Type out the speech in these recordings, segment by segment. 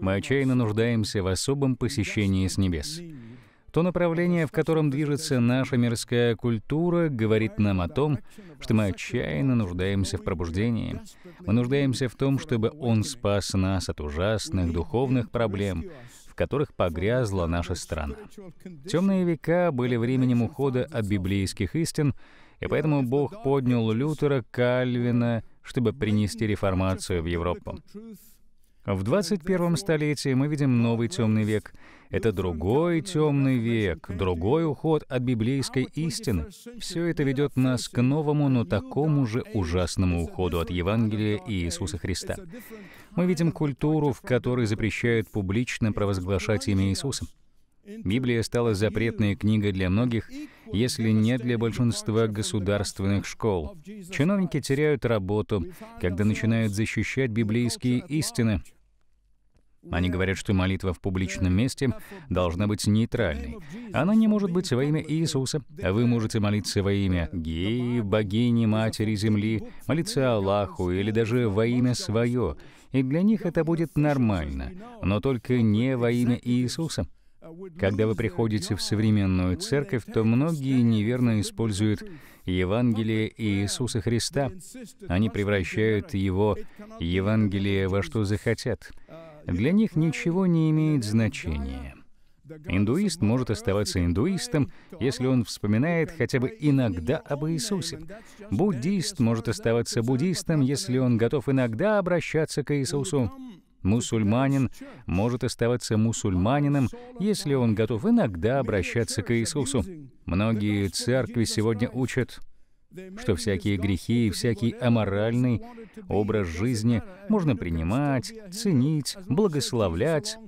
Мы отчаянно нуждаемся в особом посещении с небес. То направление, в котором движется наша мирская культура, говорит нам о том, что мы отчаянно нуждаемся в пробуждении. Мы нуждаемся в том, чтобы Он спас нас от ужасных духовных проблем, в которых погрязла наша страна. Темные века были временем ухода от библейских истин, и поэтому Бог поднял Лютера, Кальвина, чтобы принести реформацию в Европу. В 21 столетии мы видим новый темный век. Это другой темный век, другой уход от библейской истины. Все это ведет нас к новому, но такому же ужасному уходу от Евангелия и Иисуса Христа. Мы видим культуру, в которой запрещают публично провозглашать имя Иисуса. Библия стала запретной книгой для многих, если не для большинства государственных школ. Чиновники теряют работу, когда начинают защищать библейские истины, они говорят, что молитва в публичном месте должна быть нейтральной. Она не может быть во имя Иисуса. а Вы можете молиться во имя геи, богини, матери земли, молиться Аллаху или даже во имя свое. И для них это будет нормально, но только не во имя Иисуса. Когда вы приходите в современную церковь, то многие неверно используют Евангелие Иисуса Христа. Они превращают его Евангелие во что захотят. Для них ничего не имеет значения. Индуист может оставаться индуистом, если он вспоминает хотя бы иногда об Иисусе. Буддист может оставаться буддистом, если он готов иногда обращаться к Иисусу. Мусульманин может оставаться мусульманином, если он готов иногда обращаться к Иисусу. Многие церкви сегодня учат, что всякие грехи и всякий аморальный образ жизни можно принимать, ценить, благословлять,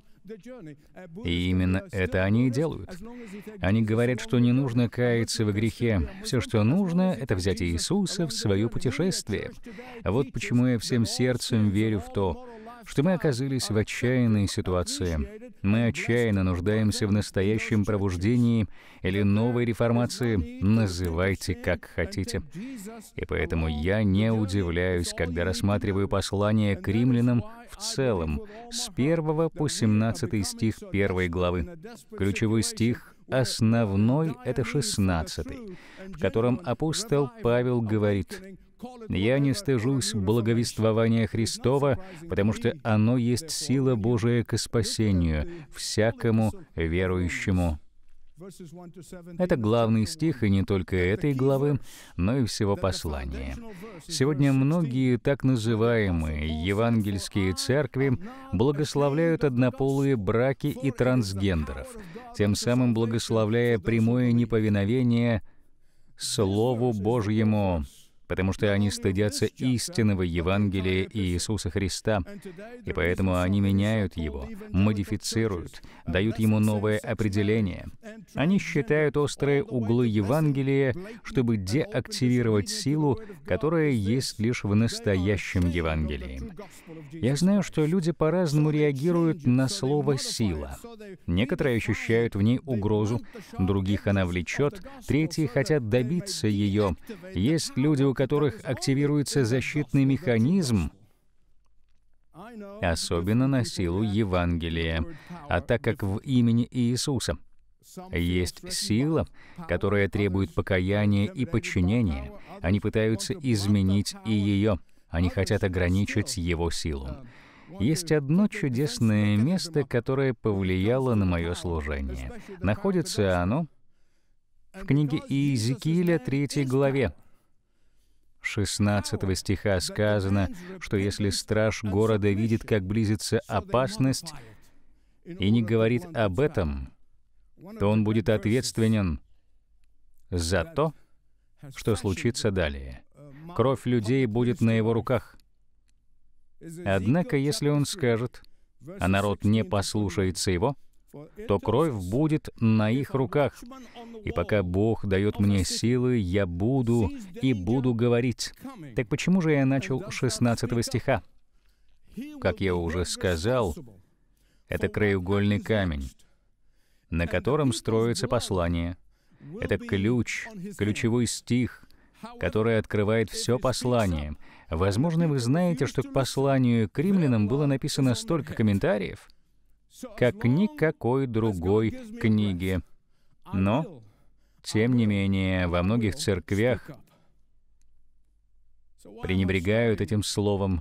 и именно это они и делают. Они говорят, что не нужно каяться в грехе. Все, что нужно, это взять Иисуса в свое путешествие. Вот почему я всем сердцем верю в то, что мы оказались в отчаянной ситуации. Мы отчаянно нуждаемся в настоящем пробуждении или новой реформации, называйте как хотите. И поэтому я не удивляюсь, когда рассматриваю послание к римлянам в целом, с 1 по 17 стих 1 главы. Ключевой стих Основной — это 16, в котором апостол Павел говорит, я не стыжусь благовествования Христова, потому что оно есть сила Божия к спасению всякому верующему. Это главный стих и не только этой главы, но и всего послания. Сегодня многие так называемые евангельские церкви благословляют однополые браки и трансгендеров, тем самым благословляя прямое неповиновение Слову Божьему потому что они стыдятся истинного Евангелия Иисуса Христа, и поэтому они меняют его, модифицируют, дают ему новое определение. Они считают острые углы Евангелия, чтобы деактивировать силу, которая есть лишь в настоящем Евангелии. Я знаю, что люди по-разному реагируют на слово «сила». Некоторые ощущают в ней угрозу, других она влечет, третьи хотят добиться ее. Есть люди, у у которых активируется защитный механизм, особенно на силу Евангелия, а так как в имени Иисуса есть сила, которая требует покаяния и подчинения. Они пытаются изменить и ее. Они хотят ограничить его силу. Есть одно чудесное место, которое повлияло на мое служение. Находится оно в книге Иезекииля 3 главе. 16 стиха сказано, что если страж города видит, как близится опасность, и не говорит об этом, то он будет ответственен за то, что случится далее. Кровь людей будет на его руках. Однако, если он скажет, а народ не послушается его, то кровь будет на их руках. И пока Бог дает мне силы, я буду и буду говорить. Так почему же я начал 16 стиха? Как я уже сказал, это краеугольный камень, на котором строится послание. Это ключ, ключевой стих, который открывает все послание. Возможно, вы знаете, что к посланию к римлянам было написано столько комментариев — как никакой другой книги. Но, тем не менее, во многих церквях пренебрегают этим словом.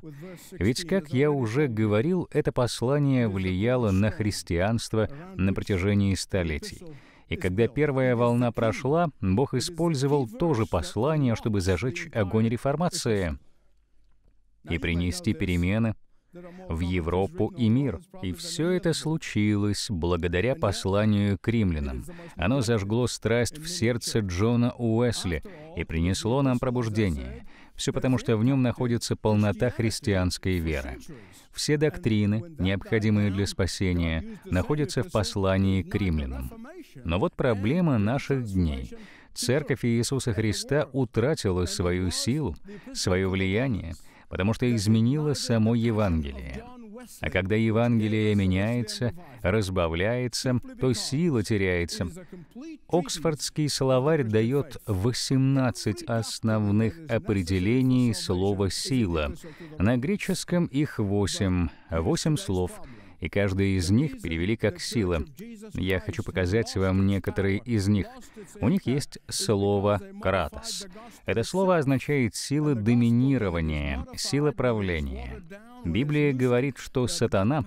Ведь, как я уже говорил, это послание влияло на христианство на протяжении столетий. И когда первая волна прошла, Бог использовал то же послание, чтобы зажечь огонь реформации и принести перемены в Европу и мир. И все это случилось благодаря посланию к римлянам. Оно зажгло страсть в сердце Джона Уэсли и принесло нам пробуждение. Все потому, что в нем находится полнота христианской веры. Все доктрины, необходимые для спасения, находятся в послании к римлянам. Но вот проблема наших дней. Церковь Иисуса Христа утратила свою силу, свое влияние — потому что изменило само Евангелие. А когда Евангелие меняется, разбавляется, то сила теряется. Оксфордский словарь дает 18 основных определений слова «сила». На греческом их 8, 8 слов — и каждый из них перевели как «сила». Я хочу показать вам некоторые из них. У них есть слово «кратос». Это слово означает «сила доминирования», «сила правления». Библия говорит, что сатана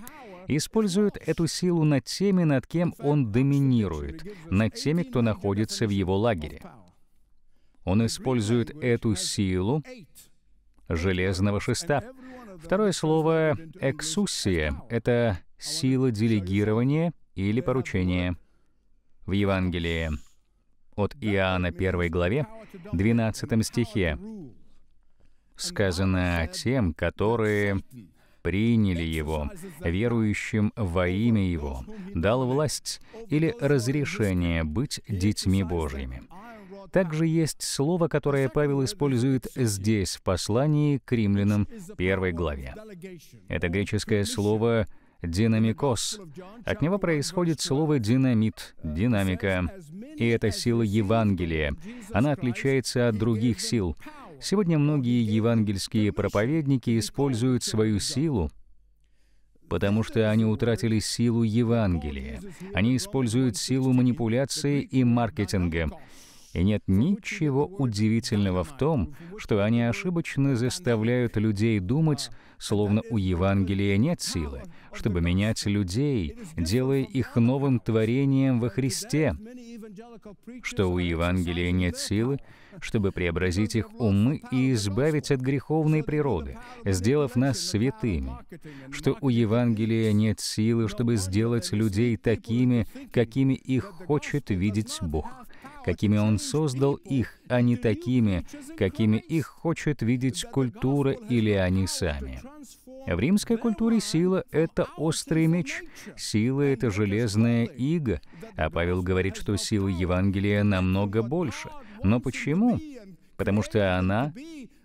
использует эту силу над теми, над кем он доминирует, над теми, кто находится в его лагере. Он использует эту силу железного шеста. Второе слово «эксусия» — это сила делегирования или поручения. В Евангелии от Иоанна 1 главе, 12 стихе, сказано тем, которые приняли Его, верующим во имя Его, дал власть или разрешение быть детьми Божьими. Также есть слово, которое Павел использует здесь, в послании к римлянам первой главе. Это греческое слово динамикос. От него происходит слово «динамит», «динамика». И это сила Евангелия. Она отличается от других сил. Сегодня многие евангельские проповедники используют свою силу, потому что они утратили силу Евангелия. Они используют силу манипуляции и маркетинга. И нет ничего удивительного в том, что они ошибочно заставляют людей думать, словно у Евангелия нет силы, чтобы менять людей, делая их новым творением во Христе, что у Евангелия нет силы, чтобы преобразить их умы и избавить от греховной природы, сделав нас святыми, что у Евангелия нет силы, чтобы сделать людей такими, какими их хочет видеть Бог, какими Он создал их, а не такими, какими их хочет видеть культура или они сами. В римской культуре сила — это острый меч, сила — это железная ига, а Павел говорит, что сила Евангелия намного больше. Но почему? Потому что она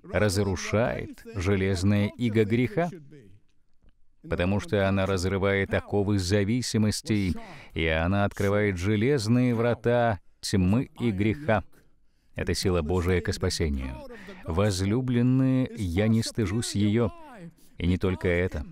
разрушает железная иго греха, потому что она разрывает оковы зависимостей, и она открывает железные врата тьмы и греха. Это сила Божия к спасению. Возлюбленные, я не стыжусь ее. И не только это.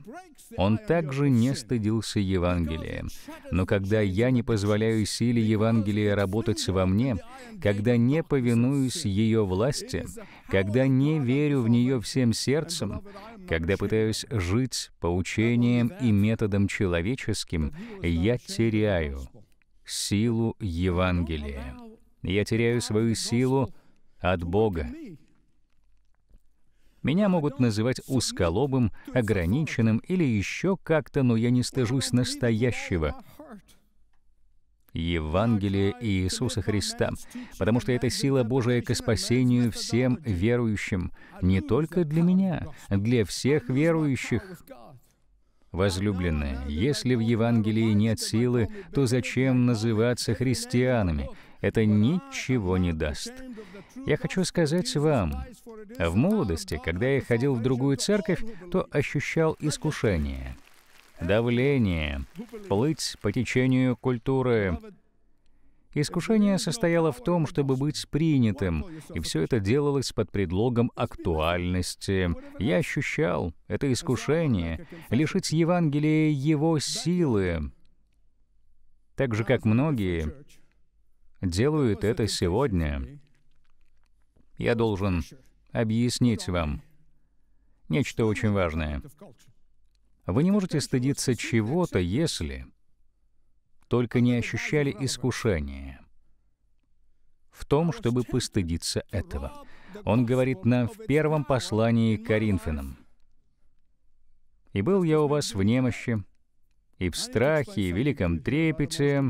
Он также не стыдился Евангелием. Но когда я не позволяю силе Евангелия работать во мне, когда не повинуюсь ее власти, когда не верю в нее всем сердцем, когда пытаюсь жить по учениям и методам человеческим, я теряю силу Евангелия. Я теряю свою силу от Бога. Меня могут называть усколобым, ограниченным или еще как-то, но я не стыжусь настоящего Евангелия Иисуса Христа, потому что это сила Божия к спасению всем верующим, не только для меня, для всех верующих. Возлюбленные, если в Евангелии нет силы, то зачем называться христианами? Это ничего не даст. Я хочу сказать вам, в молодости, когда я ходил в другую церковь, то ощущал искушение, давление, плыть по течению культуры, Искушение состояло в том, чтобы быть принятым, и все это делалось под предлогом актуальности. Я ощущал это искушение, лишить Евангелия его силы, так же, как многие делают это сегодня. Я должен объяснить вам нечто очень важное. Вы не можете стыдиться чего-то, если только не ощущали искушения в том, чтобы постыдиться этого. Он говорит нам в первом послании к Коринфянам. «И был я у вас в немощи, и в страхе, и в великом трепете».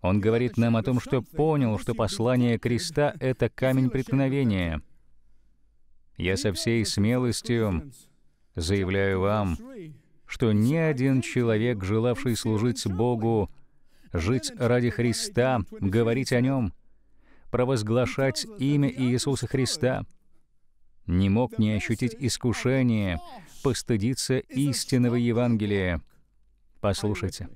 Он говорит нам о том, что понял, что послание креста — это камень преткновения. «Я со всей смелостью заявляю вам, что ни один человек, желавший служить Богу, жить ради Христа, говорить о Нем, провозглашать имя Иисуса Христа, не мог не ощутить искушение постыдиться истинного Евангелия. Послушайте.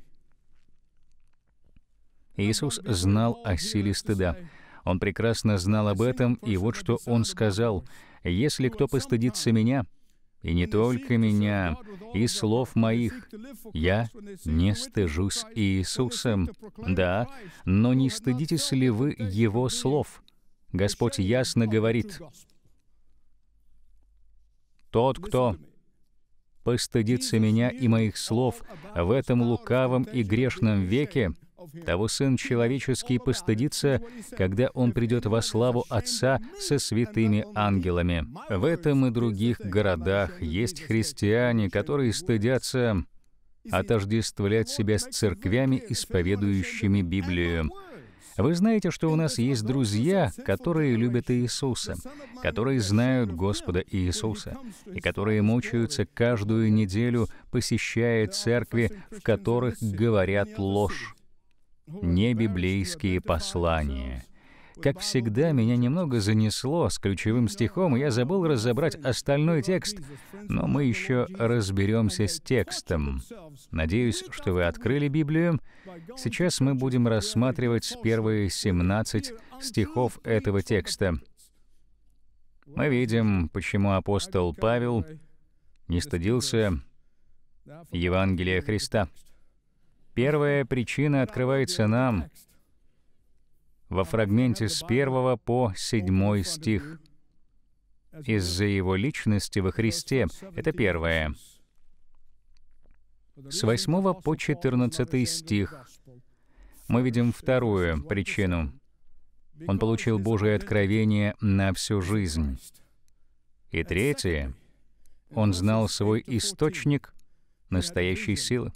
Иисус знал о силе стыда. Он прекрасно знал об этом, и вот что Он сказал. «Если кто постыдится Меня, и не только меня, и слов моих. Я не стыжусь Иисусом. Да, но не стыдитесь ли вы Его слов? Господь ясно говорит, «Тот, кто постыдится меня и моих слов в этом лукавом и грешном веке, того Сын Человеческий постыдится, когда Он придет во славу Отца со святыми ангелами. В этом и других городах есть христиане, которые стыдятся отождествлять себя с церквями, исповедующими Библию. Вы знаете, что у нас есть друзья, которые любят Иисуса, которые знают Господа Иисуса, и которые мучаются каждую неделю, посещая церкви, в которых говорят ложь не библейские послания. Как всегда, меня немного занесло с ключевым стихом, и я забыл разобрать остальной текст, но мы еще разберемся с текстом. Надеюсь, что вы открыли Библию. Сейчас мы будем рассматривать первые 17 стихов этого текста. Мы видим, почему апостол Павел не стыдился Евангелия Христа. Первая причина открывается нам во фрагменте с 1 по 7 стих. Из-за его личности во Христе. Это первое. С 8 по 14 стих мы видим вторую причину. Он получил Божие откровение на всю жизнь. И третье, он знал свой источник настоящей силы.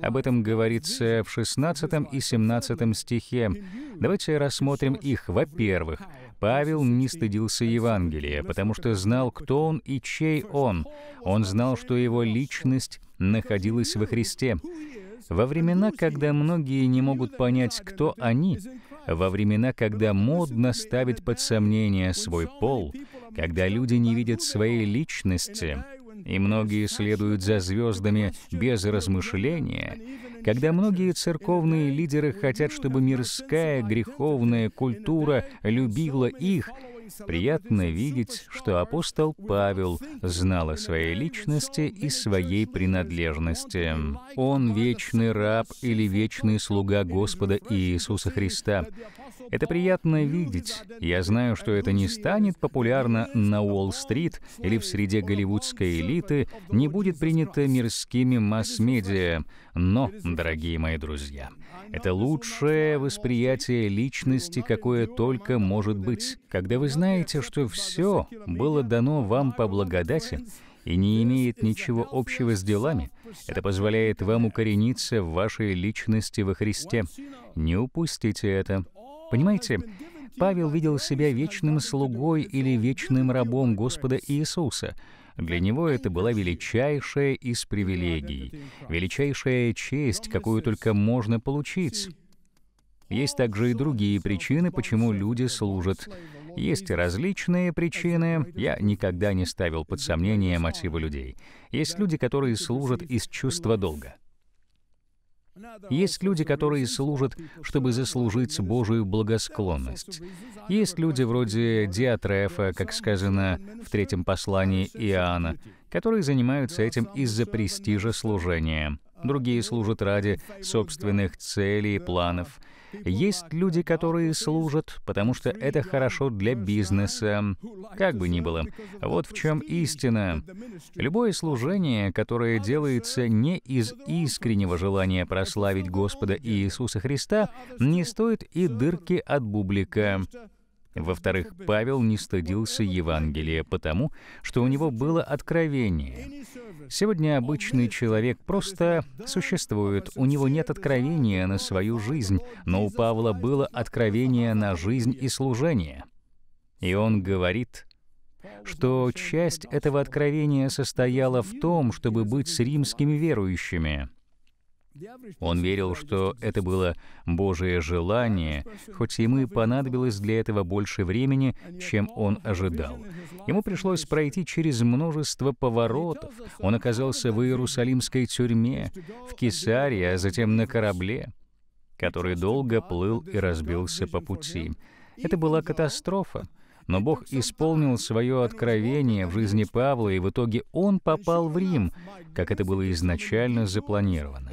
Об этом говорится в 16 и 17 стихе. Давайте рассмотрим их. Во-первых, Павел не стыдился Евангелия, потому что знал, кто он и чей он. Он знал, что его личность находилась во Христе. Во времена, когда многие не могут понять, кто они, во времена, когда модно ставить под сомнение свой пол, когда люди не видят своей личности, и многие следуют за звездами без размышления, когда многие церковные лидеры хотят, чтобы мирская греховная культура любила их, приятно видеть, что апостол Павел знал о своей личности и своей принадлежности. Он вечный раб или вечный слуга Господа Иисуса Христа. Это приятно видеть. Я знаю, что это не станет популярно на Уолл-стрит или в среде голливудской элиты, не будет принято мирскими масс-медиа. Но, дорогие мои друзья, это лучшее восприятие личности, какое только может быть. Когда вы знаете, что все было дано вам по благодати, и не имеет ничего общего с делами, это позволяет вам укорениться в вашей личности во Христе. Не упустите это. Понимаете, Павел видел себя вечным слугой или вечным рабом Господа Иисуса. Для него это была величайшая из привилегий, величайшая честь, какую только можно получить. Есть также и другие причины, почему люди служат. Есть различные причины. Я никогда не ставил под сомнение мотивы людей. Есть люди, которые служат из чувства долга. Есть люди, которые служат, чтобы заслужить Божию благосклонность. Есть люди вроде Диатрефа, как сказано в третьем послании Иоанна, которые занимаются этим из-за престижа служения. Другие служат ради собственных целей и планов — есть люди, которые служат, потому что это хорошо для бизнеса, как бы ни было. Вот в чем истина. Любое служение, которое делается не из искреннего желания прославить Господа Иисуса Христа, не стоит и дырки от бублика. Во-вторых, Павел не стыдился Евангелия потому, что у него было откровение. Сегодня обычный человек просто существует, у него нет откровения на свою жизнь, но у Павла было откровение на жизнь и служение. И он говорит, что часть этого откровения состояла в том, чтобы быть с римскими верующими — он верил, что это было Божие желание, хоть ему и понадобилось для этого больше времени, чем он ожидал. Ему пришлось пройти через множество поворотов. Он оказался в Иерусалимской тюрьме, в Кесарии, а затем на корабле, который долго плыл и разбился по пути. Это была катастрофа. Но Бог исполнил свое откровение в жизни Павла, и в итоге он попал в Рим, как это было изначально запланировано.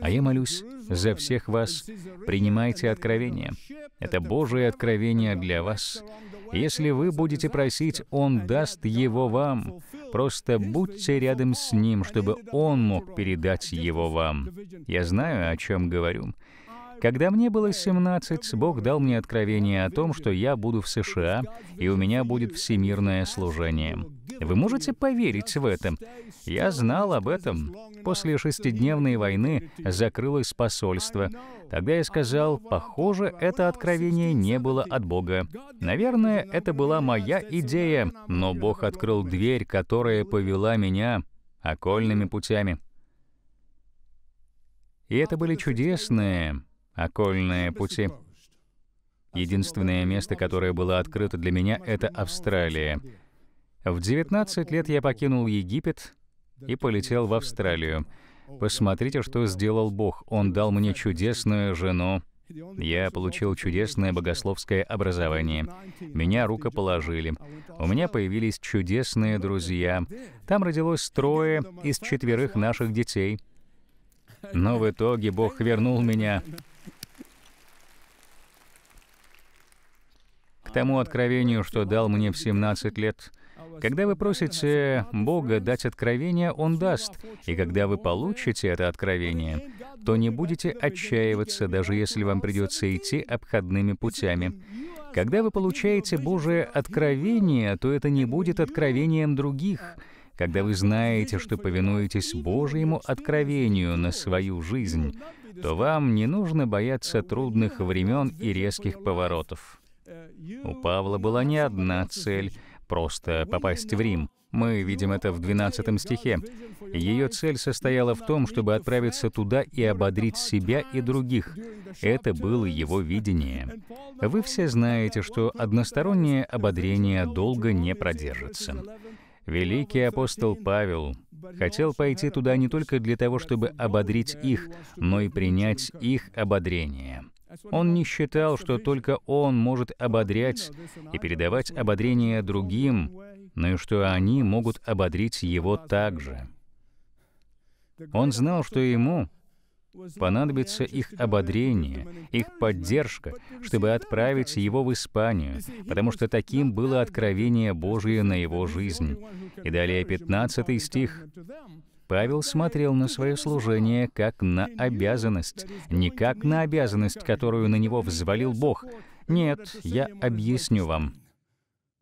А я молюсь за всех вас, принимайте откровение. Это Божие откровение для вас. Если вы будете просить, Он даст его вам. Просто будьте рядом с Ним, чтобы Он мог передать его вам. Я знаю, о чем говорю. Когда мне было 17, Бог дал мне откровение о том, что я буду в США, и у меня будет всемирное служение. Вы можете поверить в это? Я знал об этом. После шестидневной войны закрылось посольство. Тогда я сказал, похоже, это откровение не было от Бога. Наверное, это была моя идея, но Бог открыл дверь, которая повела меня окольными путями. И это были чудесные, окольные пути. Единственное место, которое было открыто для меня, это Австралия. В 19 лет я покинул Египет и полетел в Австралию. Посмотрите, что сделал Бог. Он дал мне чудесную жену. Я получил чудесное богословское образование. Меня рукоположили. У меня появились чудесные друзья. Там родилось трое из четверых наших детей. Но в итоге Бог вернул меня тому откровению, что дал мне в 17 лет. Когда вы просите Бога дать откровение, Он даст. И когда вы получите это откровение, то не будете отчаиваться, даже если вам придется идти обходными путями. Когда вы получаете Божие откровение, то это не будет откровением других. Когда вы знаете, что повинуетесь Божьему откровению на свою жизнь, то вам не нужно бояться трудных времен и резких поворотов. У Павла была не одна цель — просто попасть в Рим. Мы видим это в 12 стихе. Ее цель состояла в том, чтобы отправиться туда и ободрить себя и других. Это было его видение. Вы все знаете, что одностороннее ободрение долго не продержится. Великий апостол Павел хотел пойти туда не только для того, чтобы ободрить их, но и принять их ободрение. Он не считал, что только он может ободрять и передавать ободрение другим, но и что они могут ободрить его также. Он знал, что ему понадобится их ободрение, их поддержка, чтобы отправить его в Испанию, потому что таким было откровение Божие на его жизнь. И далее 15 стих. Павел смотрел на свое служение как на обязанность, не как на обязанность, которую на него взвалил Бог. Нет, я объясню вам.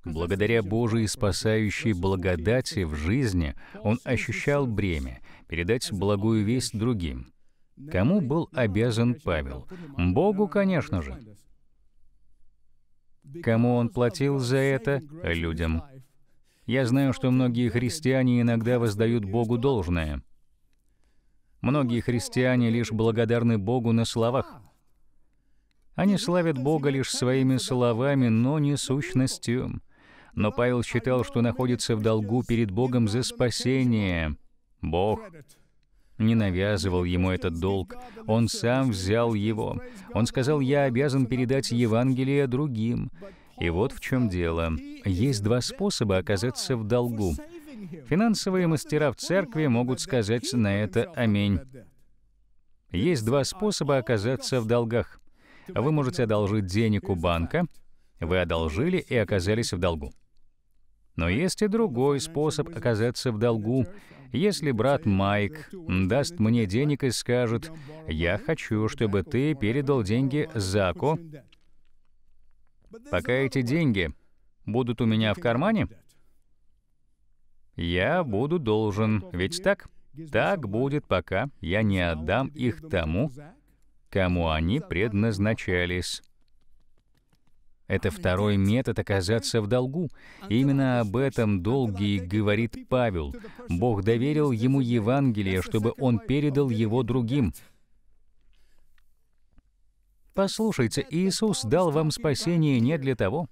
Благодаря Божией спасающей благодати в жизни он ощущал бремя передать благую весть другим. Кому был обязан Павел? Богу, конечно же. Кому он платил за это? Людям. Я знаю, что многие христиане иногда воздают Богу должное. Многие христиане лишь благодарны Богу на словах. Они славят Бога лишь своими словами, но не сущностью. Но Павел считал, что находится в долгу перед Богом за спасение. Бог не навязывал ему этот долг, он сам взял его. Он сказал, «Я обязан передать Евангелие другим». И вот в чем дело. Есть два способа оказаться в долгу. Финансовые мастера в церкви могут сказать на это «Аминь». Есть два способа оказаться в долгах. Вы можете одолжить денег у банка, вы одолжили и оказались в долгу. Но есть и другой способ оказаться в долгу. Если брат Майк даст мне денег и скажет, «Я хочу, чтобы ты передал деньги Заку, Пока эти деньги будут у меня в кармане, я буду должен, ведь так? Так будет, пока я не отдам их тому, кому они предназначались. Это второй метод оказаться в долгу. Именно об этом долге говорит Павел. Бог доверил ему Евангелие, чтобы он передал его другим. Послушайте, Иисус дал вам спасение не для того,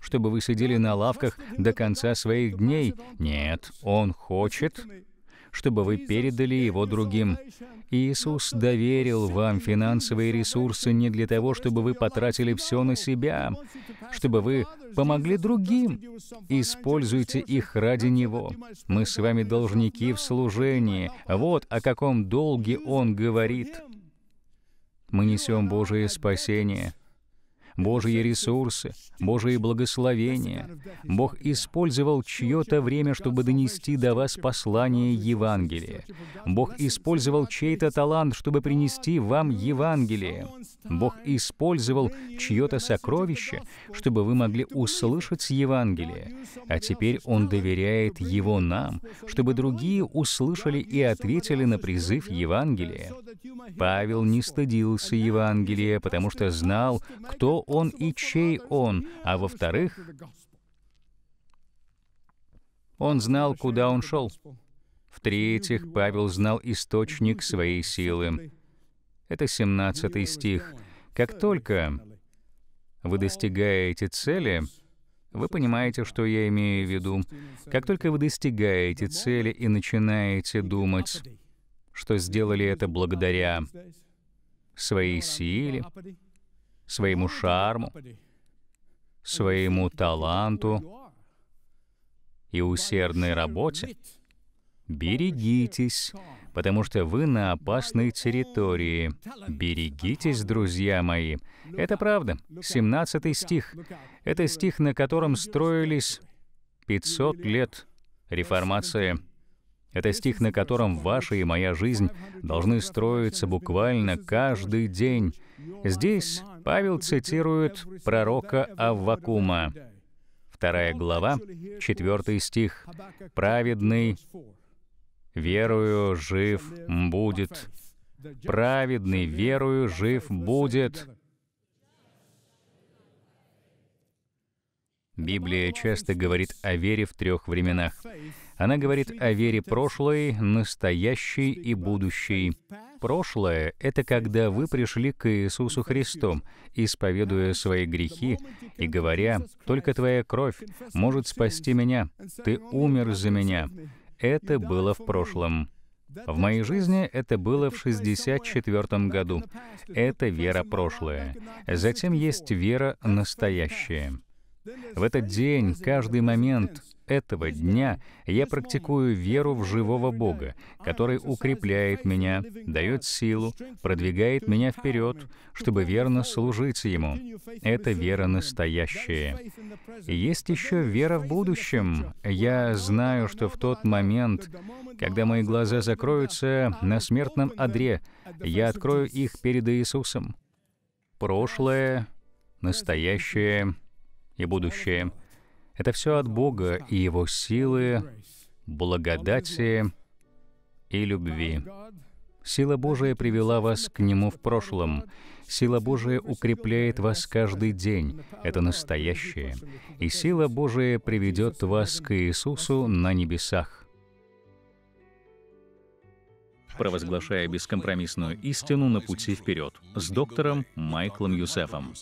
чтобы вы сидели на лавках до конца своих дней. Нет, Он хочет, чтобы вы передали его другим. Иисус доверил вам финансовые ресурсы не для того, чтобы вы потратили все на себя, чтобы вы помогли другим. Используйте их ради Него. Мы с вами должники в служении. Вот о каком долге Он говорит мы несем Божие спасение. Божьи ресурсы, Божьи благословения. Бог использовал чье-то время, чтобы донести до вас послание Евангелия. Бог использовал чей-то талант, чтобы принести вам Евангелие. Бог использовал чье-то сокровище, чтобы вы могли услышать Евангелие. А теперь Он доверяет его нам, чтобы другие услышали и ответили на призыв Евангелия. Павел не стыдился Евангелия, потому что знал, кто он и чей он, а во-вторых, он знал, куда он шел. В-третьих, Павел знал источник своей силы. Это 17 стих. «Как только вы достигаете цели, вы понимаете, что я имею в виду. Как только вы достигаете цели и начинаете думать, что сделали это благодаря своей силе, своему шарму, своему таланту и усердной работе, берегитесь, потому что вы на опасной территории. Берегитесь, друзья мои. Это правда. 17 стих. Это стих, на котором строились 500 лет реформации. Это стих, на котором ваша и моя жизнь должны строиться буквально каждый день. Здесь Павел цитирует пророка Аввакума, 2 глава, 4 стих. «Праведный верою жив будет». «Праведный верою жив будет». Библия часто говорит о вере в трех временах. Она говорит о вере прошлой, настоящей и будущей. Прошлое — это когда вы пришли к Иисусу Христу, исповедуя свои грехи и говоря, «Только твоя кровь может спасти меня, ты умер за меня». Это было в прошлом. В моей жизни это было в 64 году. Это вера прошлая. Затем есть вера настоящая. В этот день, каждый момент этого дня я практикую веру в живого Бога, который укрепляет меня, дает силу, продвигает меня вперед, чтобы верно служить Ему. Это вера настоящая. есть еще вера в будущем. Я знаю, что в тот момент, когда мои глаза закроются на смертном одре, я открою их перед Иисусом. Прошлое, настоящее — и будущее. Это все от Бога и Его силы, благодати и любви. Сила Божия привела вас к Нему в прошлом. Сила Божия укрепляет вас каждый день. Это настоящее. И сила Божия приведет вас к Иисусу на небесах. Провозглашая бескомпромиссную истину на пути вперед с доктором Майклом Юсефом.